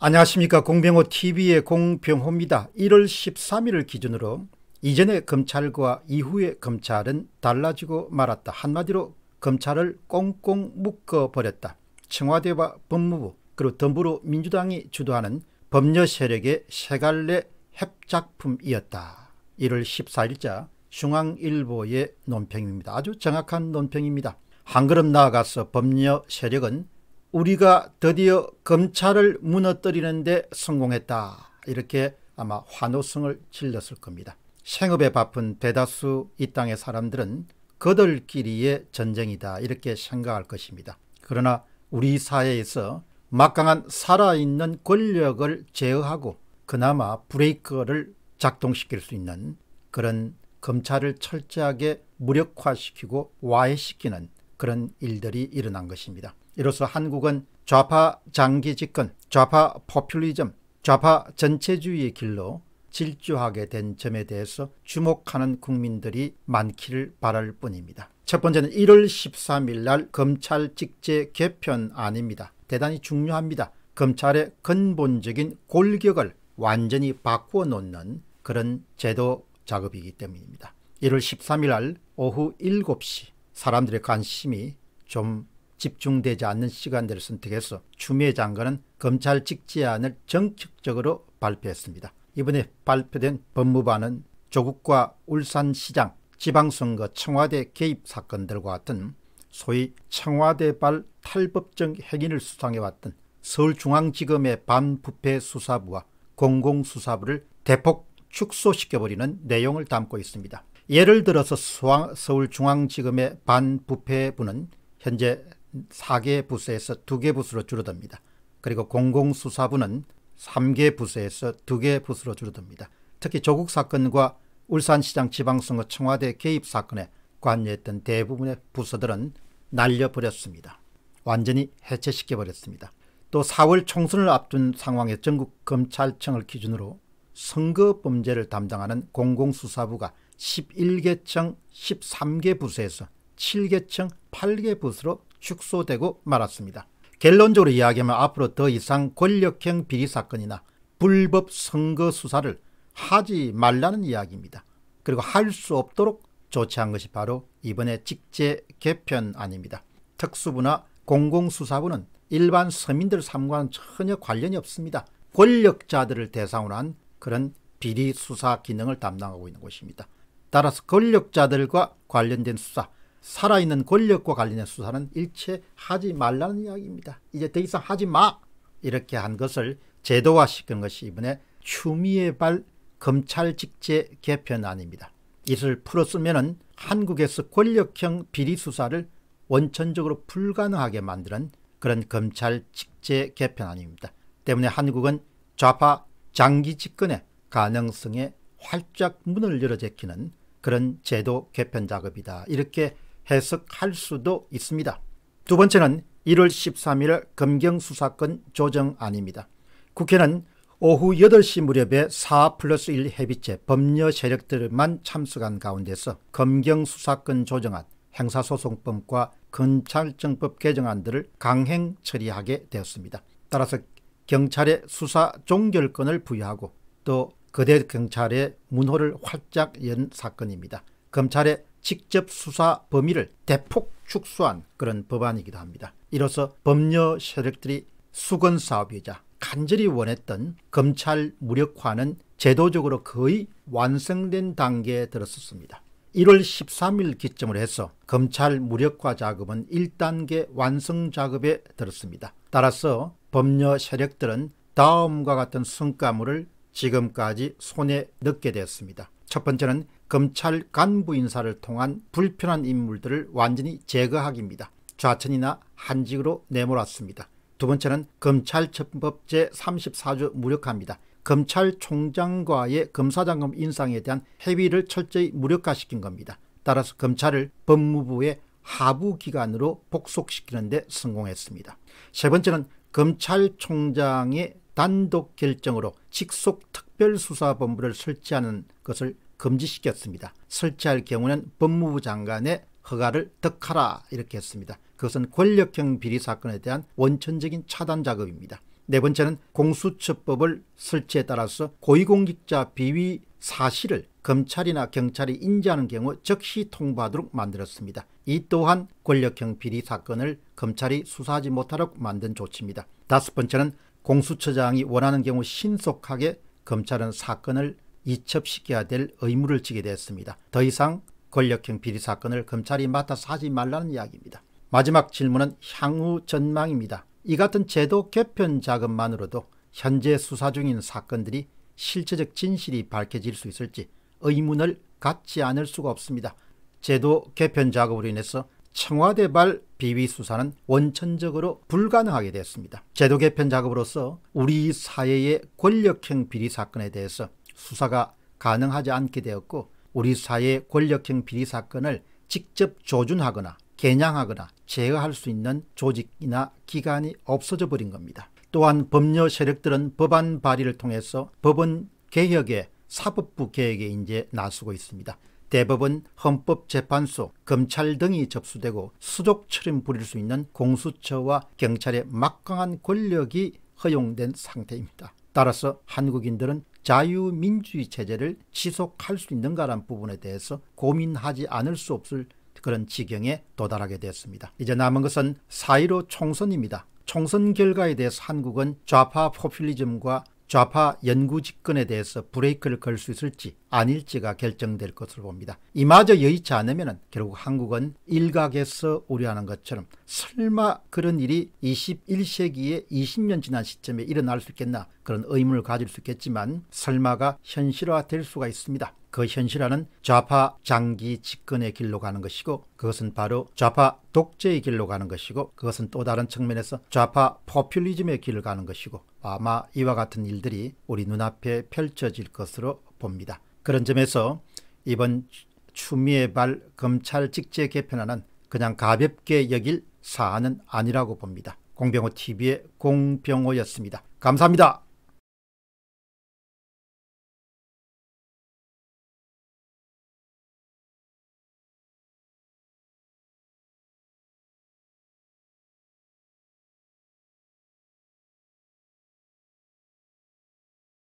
안녕하십니까 공병호 TV의 공병호입니다. 1월 13일을 기준으로 이전의 검찰과 이후의 검찰은 달라지고 말았다. 한마디로 검찰을 꽁꽁 묶어버렸다. 청와대와 법무부 그리고 덤부로 민주당이 주도하는 법률 세력의 세 갈래 협작품이었다. 1월 14일자 중앙일보의 논평입니다. 아주 정확한 논평입니다. 한 걸음 나아가서 법률 세력은 우리가 드디어 검찰을 무너뜨리는데 성공했다. 이렇게 아마 환호성을 질렀을 겁니다. 생업에 바쁜 대다수 이 땅의 사람들은 그들끼리의 전쟁이다. 이렇게 생각할 것입니다. 그러나 우리 사회에서 막강한 살아있는 권력을 제어하고 그나마 브레이크를 작동시킬 수 있는 그런 검찰을 철저하게 무력화시키고 와해시키는 그런 일들이 일어난 것입니다. 이로써 한국은 좌파 장기 집권, 좌파 포퓰리즘, 좌파 전체주의의 길로 질주하게 된 점에 대해서 주목하는 국민들이 많기를 바랄 뿐입니다. 첫 번째는 1월 13일 날 검찰 직제 개편안입니다. 대단히 중요합니다. 검찰의 근본적인 골격을 완전히 바꾸어 놓는 그런 제도 작업이기 때문입니다. 1월 13일 날 오후 7시 사람들의 관심이 좀 집중되지 않는 시간대를 선택해서 추미애 장관은 검찰 직제안을 정책적으로 발표했습니다. 이번에 발표된 법무부안은 조국과 울산시장, 지방선거 청와대 개입 사건들과 같은 소위 청와대발 탈법정 행인을 수상해왔던 서울중앙지검의 반부패 수사부와 공공수사부를 대폭 축소시켜버리는 내용을 담고 있습니다. 예를 들어서 서울중앙지검의 반부패부는 현재 4개 부서에서 2개 부서로 줄어듭니다. 그리고 공공수사부는 3개 부서에서 2개 부서로 줄어듭니다. 특히 조국 사건과 울산시장 지방선거 청와대 개입 사건에 관여했던 대부분의 부서들은 날려버렸습니다. 완전히 해체시켜버렸습니다. 또 4월 총선을 앞둔 상황에 전국 검찰청을 기준으로 선거범죄를 담당하는 공공수사부가 11개청 13개 부서에서 7개청 8개 부서로 축소되고 말았습니다. 결론적으로 이야기하면 앞으로 더 이상 권력형 비리 사건이나 불법 선거 수사를 하지 말라는 이야기입니다. 그리고 할 수 없도록 조치한 것이 바로 이번에 직제 개편안입니다. 특수부나 공공수사부는 일반 서민들 삶과는 전혀 관련이 없습니다. 권력자들을 대상으로 한 그런 비리 수사 기능을 담당하고 있는 곳입니다. 따라서 권력자들과 관련된 수사, 살아있는 권력과 관련된 수사는 일체 하지 말라는 이야기입니다. 이제 더 이상 하지 마! 이렇게 한 것을 제도화시킨 것이 이번에 추미애 발 검찰 직제 개편안입니다. 이를 풀었으면 한국에서 권력형 비리 수사를 원천적으로 불가능하게 만드는 그런 검찰 직제 개편안입니다. 때문에 한국은 좌파 장기 집권의 가능성에 활짝 문을 열어 제키는 그런 제도 개편 작업이다. 이렇게 해석할 수도 있습니다. 두 번째는 1월 13일 검경수사권 조정안입니다. 국회는 오후 8시 무렵에 4 플러스 1 해비체 법률 세력들만 참석한 가운데서 검경수사권 조정안, 행사소송법과 검찰정법 개정안들을 강행 처리하게 되었습니다. 따라서 경찰의 수사 종결권을 부여하고 또 거대 경찰의 문호를 활짝 연 사건입니다. 검찰의 직접 수사 범위를 대폭 축소한 그런 법안이기도 합니다. 이로써 법률 세력들이 수건 사업이자 간절히 원했던 검찰 무력화는 제도적으로 거의 완성된 단계에 들었었습니다. 1월 13일 기점으로 해서 검찰 무력화 작업은 1단계 완성 작업에 들었습니다. 따라서 법녀 세력들은 다음과 같은 성과물을 지금까지 손에 넣게 되었습니다. 첫 번째는 검찰 간부 인사를 통한 불편한 인물들을 완전히 제거하기입니다. 좌천이나 한직으로 내몰았습니다. 두 번째는 검찰청법 제34조 무력화입니다. 검찰총장과의 검사장급 인상에 대한 회의를 철저히 무력화시킨 겁니다. 따라서 검찰을 법무부의 하부기관으로 복속시키는 데 성공했습니다. 세 번째는 검찰총장의 단독 결정으로 직속 특별수사본부를 설치하는 것을 금지시켰습니다. 설치할 경우는 법무부 장관의 허가를 득하라 이렇게 했습니다. 그것은 권력형 비리 사건에 대한 원천적인 차단 작업입니다. 네 번째는 공수처법을 설치에 따라서 고위공직자 비위 사실을 검찰이나 경찰이 인지하는 경우 즉시 통보하도록 만들었습니다. 이 또한 권력형 비리 사건을 검찰이 수사하지 못하도록 만든 조치입니다. 다섯 번째는 공수처장이 원하는 경우 신속하게 검찰은 사건을 이첩시켜야 될 의무를 지게 되었습니다. 더 이상 권력형 비리 사건을 검찰이 맡아서 하지 말라는 이야기입니다. 마지막 질문은 향후 전망입니다. 이 같은 제도 개편 자금만으로도 현재 수사 중인 사건들이 실체적 진실이 밝혀질 수 있을지 의문을 갖지 않을 수가 없습니다. 제도 개편 작업으로 인해서 청와대발 비위 수사는 원천적으로 불가능하게 되었습니다. 제도 개편 작업으로서 우리 사회의 권력형 비리 사건에 대해서 수사가 가능하지 않게 되었고 우리 사회의 권력형 비리 사건을 직접 조준하거나 개량하거나 제어할 수 있는 조직이나 기관이 없어져 버린 겁니다. 또한 법률 세력들은 법안 발의를 통해서 법원 개혁에 사법부 계획에 이제 나서고 있습니다. 대법원, 헌법재판소, 검찰 등이 접수되고 수족처럼 부릴 수 있는 공수처와 경찰의 막강한 권력이 허용된 상태입니다. 따라서 한국인들은 자유민주주의 체제를 지속할 수 있는가라는 부분에 대해서 고민하지 않을 수 없을 그런 지경에 도달하게 되었습니다. 이제 남은 것은 4.15 총선입니다. 총선 결과에 대해서 한국은 좌파 포퓰리즘과 좌파 연구 집권에 대해서 브레이크를 걸 수 있을지 아닐지가 결정될 것으로 봅니다. 이마저 여의치 않으면 결국 한국은 일각에서 우려하는 것처럼 설마 그런 일이 21세기에 20년 지난 시점에 일어날 수 있겠나 그런 의문을 가질 수 있겠지만 설마가 현실화될 수가 있습니다. 그 현실화는 좌파 장기 집권의 길로 가는 것이고 그것은 바로 좌파 독재의 길로 가는 것이고 그것은 또 다른 측면에서 좌파 포퓰리즘의 길을 가는 것이고 아마 이와 같은 일들이 우리 눈앞에 펼쳐질 것으로 봅니다. 그런 점에서 이번 추미애 발 검찰 직제 개편안은 그냥 가볍게 여길 사안은 아니라고 봅니다. 공병호 TV의 공병호였습니다. 감사합니다.